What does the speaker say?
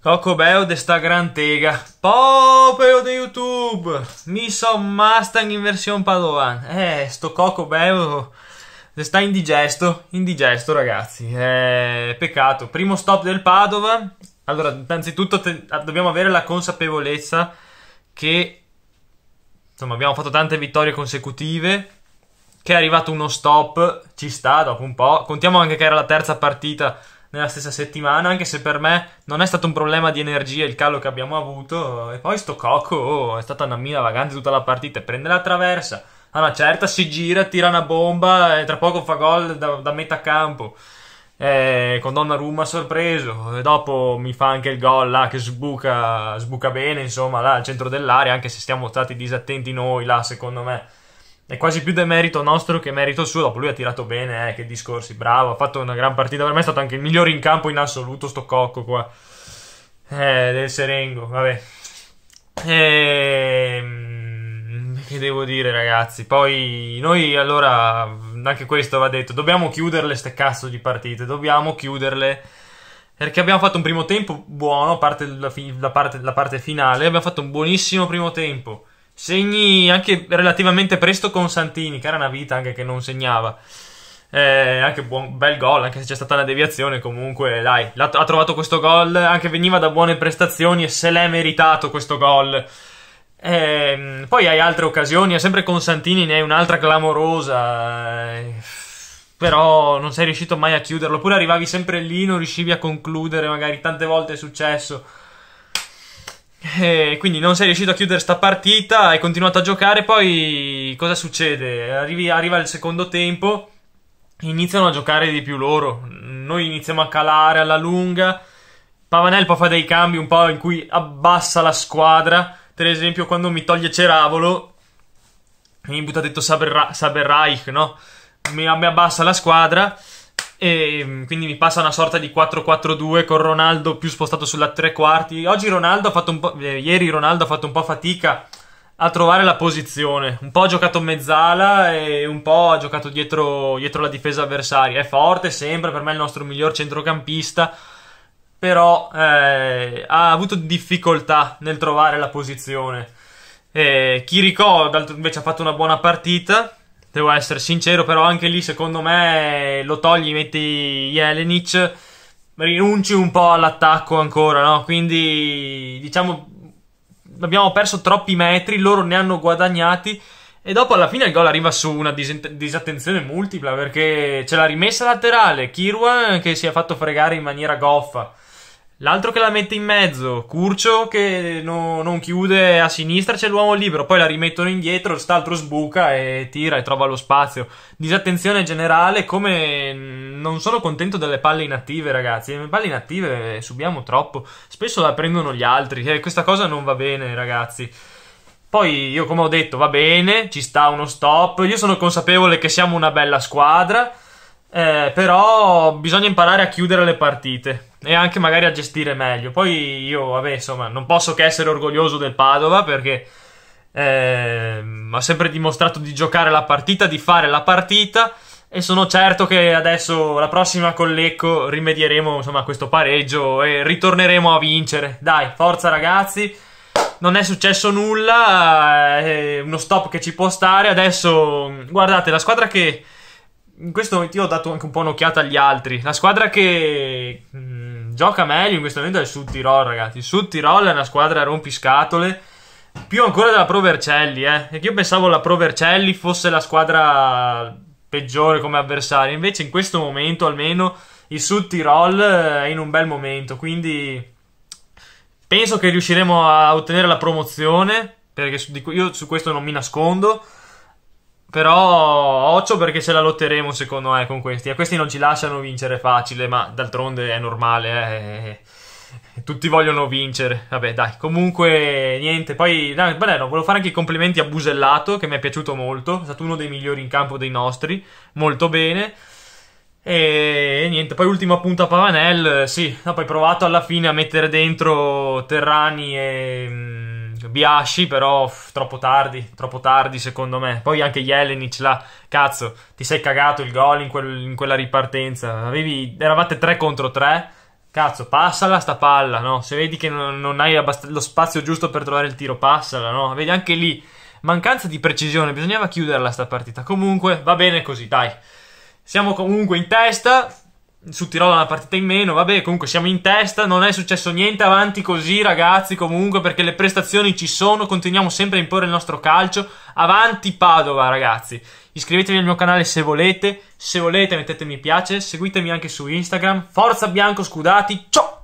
Cocobeo de sta gran tega. Popeo di YouTube. Mi so Mustang in versione Padovan. Eh, sto Cocobeo sta indigesto. Indigesto, ragazzi. Eh, peccato. Primo stop del Padova. Allora, innanzitutto dobbiamo avere la consapevolezza che insomma, abbiamo fatto tante vittorie consecutive. Che è arrivato uno stop. Ci sta dopo un po'. Contiamo anche che era la terza partita nella stessa settimana, anche se per me non è stato un problema di energia il callo che abbiamo avuto. E poi sto Coco oh, è stata una mina vagante tutta la partita, prende la traversa, a ah una certa si gira, tira una bomba e tra poco fa gol da, da metà campo. Eh, con Donnarumma sorpreso e dopo mi fa anche il gol là che sbuca, sbuca bene insomma là al centro dell'area anche se stiamo stati disattenti noi là secondo me è quasi più demerito nostro che merito suo. Dopo lui ha tirato bene, eh, che discorsi, bravo, ha fatto una gran partita. Per me è stato anche il migliore in campo in assoluto, sto cocco qua. Eh, del Serengo, vabbè. Ehm, che devo dire, ragazzi? Poi noi, allora, anche questo va detto, dobbiamo chiuderle ste cazzo di partite, dobbiamo chiuderle. Perché abbiamo fatto un primo tempo buono, a parte la, fi- la, parte, la parte finale, abbiamo fatto un buonissimo primo tempo Segni anche relativamente presto con Santini, che era una vita anche che non segnava. Eh, anche buon, bel gol, anche se c'è stata una deviazione. Comunque, dai, ha trovato questo gol. Anche veniva da buone prestazioni e se l'è meritato questo gol. Eh, poi hai altre occasioni, sempre con Santini ne hai un'altra clamorosa. Eh, però non sei riuscito mai a chiuderlo. Oppure arrivavi sempre lì, non riuscivi a concludere. Magari tante volte è successo. E eh, quindi non sei riuscito a chiudere sta partita, hai continuato a giocare, poi cosa succede? Arrivi, arriva il secondo tempo, iniziano a giocare di più loro, noi iniziamo a calare alla lunga, Pavanel può fare dei cambi un po' in cui abbassa la squadra, per esempio quando mi toglie Ceravolo, mi butta detto Saberra- Saberreich, no? Mi, mi abbassa la squadra e mm, quindi mi passa una sorta di 4-4-2 con Ronaldo più spostato sulla tre quarti. Oggi Ronaldo ha fatto un po'. Eh, ieri Ronaldo ha fatto un po' fatica a trovare la posizione. Un po' ha giocato mezzala e un po' ha giocato dietro, dietro la difesa avversaria. È forte, sempre, per me il nostro miglior centrocampista. Però eh, ha avuto difficoltà nel trovare la posizione. Eh, Chirico invece ha fatto una buona partita Devo essere sincero, però anche lì secondo me lo togli, metti Jelenic, rinunci un po' all'attacco ancora, no? Quindi diciamo abbiamo perso troppi metri, loro ne hanno guadagnati e dopo alla fine il gol arriva su una disattenzione multipla perché c'è la rimessa laterale, Kirwan che si è fatto fregare in maniera goffa. L'altro che la mette in mezzo, Curcio che no, non chiude a sinistra, c'è l'uomo libero, poi la rimettono indietro, quest'altro sbuca e tira e trova lo spazio. Disattenzione generale, come mm, non sono contento delle palle inattive ragazzi, le palle inattive eh, subiamo troppo, spesso la prendono gli altri e eh, questa cosa non va bene ragazzi. Poi io come ho detto va bene, ci sta uno stop, io sono consapevole che siamo una bella squadra eh, però bisogna imparare a chiudere le partite e anche magari a gestire meglio. Poi io, vabbè, insomma, non posso che essere orgoglioso del Padova perché eh, ha sempre dimostrato di giocare la partita, di fare la partita e sono certo che adesso la prossima con Lecco rimedieremo insomma, a questo pareggio e ritorneremo a vincere. Dai, forza ragazzi. Non è successo nulla, eh, è uno stop che ci può stare. Adesso guardate la squadra che in questo momento io ho dato anche un po' un'occhiata agli altri. La squadra che mh, mm, gioca meglio in questo momento è il Sud Tirol, ragazzi. Il Sud Tirol è una squadra rompiscatole. Più ancora della Pro Vercelli, eh. Perché io pensavo la Pro Vercelli fosse la squadra peggiore come avversario. Invece in questo momento almeno il Sud Tirol eh, è in un bel momento. Quindi penso che riusciremo a ottenere la promozione. Perché io su questo non mi nascondo. Però 8 perché ce la lotteremo secondo me con questi. A questi non ci lasciano vincere facile, ma d'altronde è normale. Eh. Tutti vogliono vincere. Vabbè, dai. Comunque, niente. Poi, dai, bello, volevo fare anche i complimenti a Busellato, che mi è piaciuto molto. È stato uno dei migliori in campo dei nostri. Molto bene. E niente, poi ultima punta a Pavanel, sì, no, poi provato alla fine a mettere dentro Terrani e mm, Biasci, però pff, troppo tardi, troppo tardi secondo me. Poi anche Jelenic là, cazzo, ti sei cagato il gol in, quel, in quella ripartenza. Avevi, eravate 3 contro 3. Cazzo, passala sta palla, no? Se vedi che non, non hai abbast- lo spazio giusto per trovare il tiro, passala, no? Vedi anche lì, mancanza di precisione, bisognava chiuderla sta partita. Comunque, va bene così, dai. Siamo comunque in testa, su Tirolo una partita in meno, vabbè, comunque siamo in testa, non è successo niente, avanti così ragazzi, comunque perché le prestazioni ci sono, continuiamo sempre a imporre il nostro calcio, avanti Padova ragazzi. Iscrivetevi al mio canale se volete, se volete mettete mi piace, seguitemi anche su Instagram. Forza Bianco, scudati, ciao!